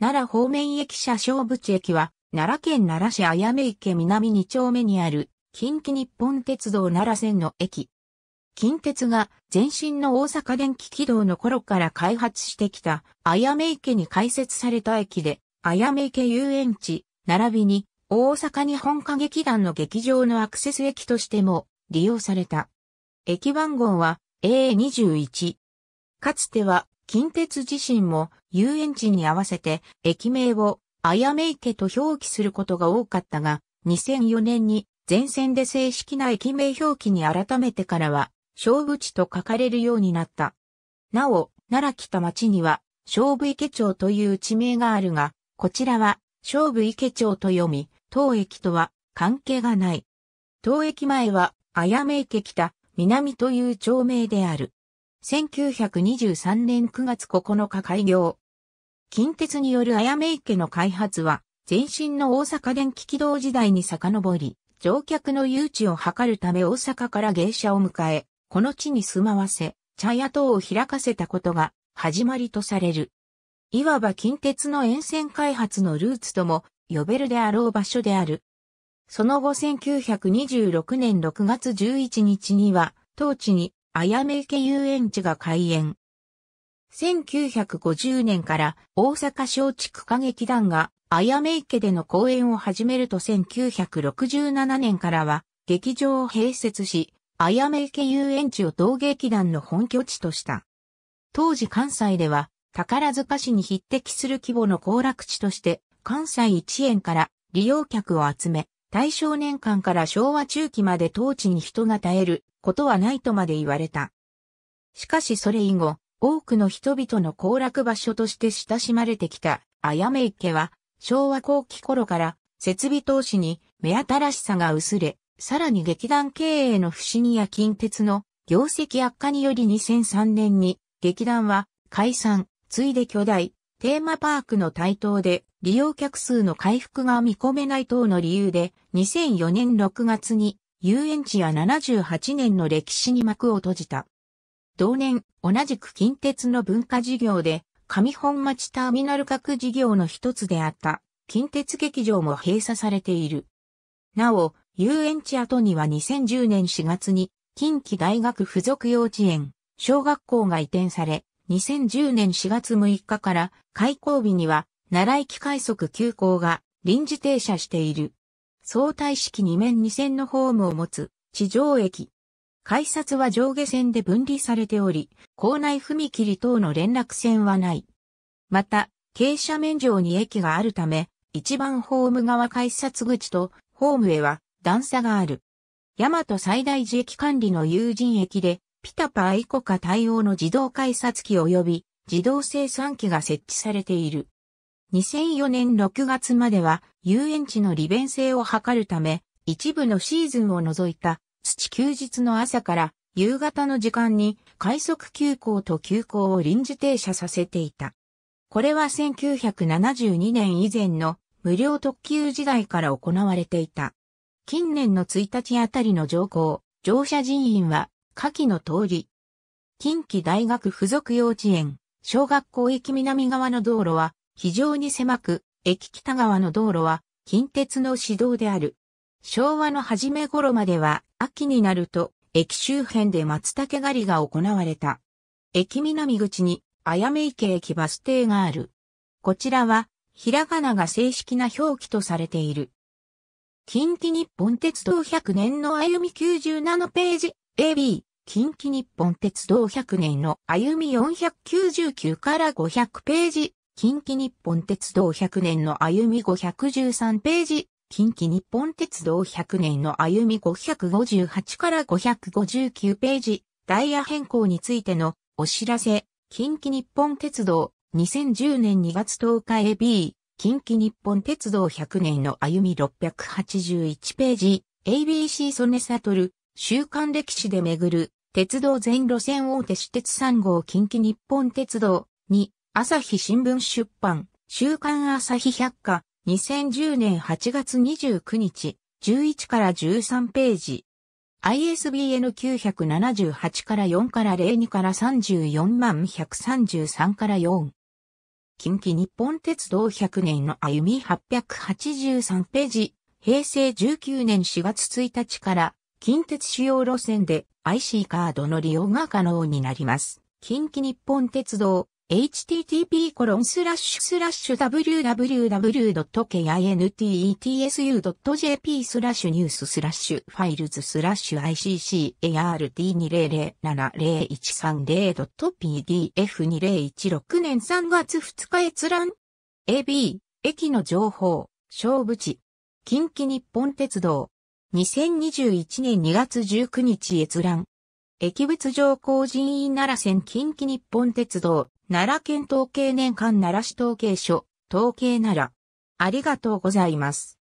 奈良方面駅車掌淵駅は、奈良県奈良市綾め池南2丁目にある、近畿日本鉄道奈良線の駅。近鉄が前身の大阪電気軌道の頃から開発してきた綾め池に開設された駅で、綾め池遊園地、並びに大阪日本歌劇団の劇場のアクセス駅としても利用された。駅番号は A21。かつては近鉄自身も遊園地に合わせて駅名をあやめ池と表記することが多かったが、2004年に全線で正式な駅名表記に改めてからは、勝負地と書かれるようになった。なお、奈良北町には、勝負池町という地名があるが、こちらは、勝負池町と読み、当駅とは関係がない。当駅前は、あやめ池北、南という町名である。1923年9月9日開業。近鉄によるあやめ池の開発は、前身の大阪電気軌道時代に遡り、乗客の誘致を図るため大阪から芸者を迎え、この地に住まわせ、茶屋等を開かせたことが始まりとされる。いわば近鉄の沿線開発のルーツとも呼べるであろう場所である。その後1926年6月11日には、当地にあやめ池遊園地が開園。1950年から大阪松竹歌劇団があやめ池での公演を始めると1967年からは劇場を併設し、あやめ池遊園地を同劇団の本拠地とした。当時関西では宝塚市に匹敵する規模の行楽地として関西一円から利用客を集め、大正年間から昭和中期まで当地に人が絶えることはないとまで言われた。しかしそれ以後、多くの人々の行楽場所として親しまれてきた、あやめ池は、昭和後期頃から、設備投資に目新しさが薄れ、さらに劇団経営の不思議や近鉄の業績悪化により2003年に劇団は解散、ついで巨大、テーマパークの台頭で利用客数の回復が見込めない等の理由で2004年6月に遊園地や78年の歴史に幕を閉じた。同年、同じく近鉄の文化事業で、上本町ターミナル各事業の一つであった、近鉄劇場も閉鎖されている。なお、遊園地跡には2010年4月に、近畿大学附属幼稚園、小学校が移転され、2010年4月6日から開校日には、奈良駅快速急行が臨時停車している。相対式2面2線のホームを持つ地上駅。改札は上下線で分離されており、校内踏切等の連絡線はない。また、傾斜面上に駅があるため、一番ホーム側改札口とホームへは段差がある。大和最大寺駅管理の友人駅で、ピタパイコカ対応の自動改札機及び自動生産機が設置されている。2004年6月までは遊園地の利便性を図るため、一部のシーズンを除いた土休日の朝から夕方の時間に快速急行と急行を臨時停車させていた。これは1972年以前の無料特急時代から行われていた。近年の1日あたりの乗降、乗車人員は下記の通り。近畿大学附属幼稚園、小学校駅南側の道路は非常に狭く、駅北側の道路は近鉄の市道である。昭和の初め頃までは秋になると駅周辺で松茸狩りが行われた。駅南口にあやめ池駅バス停がある。こちらはひらがなが正式な表記とされている。近畿日本鉄道100年の歩み97ページ AB 近畿日本鉄道100年の歩み499から500ページ近畿日本鉄道100年の歩み513ページ、近畿日本鉄道100年の歩み558から559ページ、ダイヤ変更についてのお知らせ、近畿日本鉄道2010年2月10日 AB、近畿日本鉄道100年の歩み681ページ、ABC ソネサトル、週刊歴史で巡る、鉄道全路線大手私鉄3号近畿日本鉄道に、朝日新聞出版、週刊朝日百科、2010年8月29日、11から13ページ。ISBN 978から4から02から34万133から4。近畿日本鉄道100年の歩み883ページ。平成19年4月1日から近鉄主要路線で IC カードの利用が可能になります。近畿日本鉄道 http://www.kinetsu.jp t スラッシュニューススラッシュファイルズスラッシュ ICCART2007130.pdf2016 年3月2日閲覧 AB 駅の情報勝負地近畿日本鉄道2021年2月19日閲覧駅別上工人員奈良線近畿日本鉄道、奈良県統計年間奈良市統計所、統計奈良。ありがとうございます。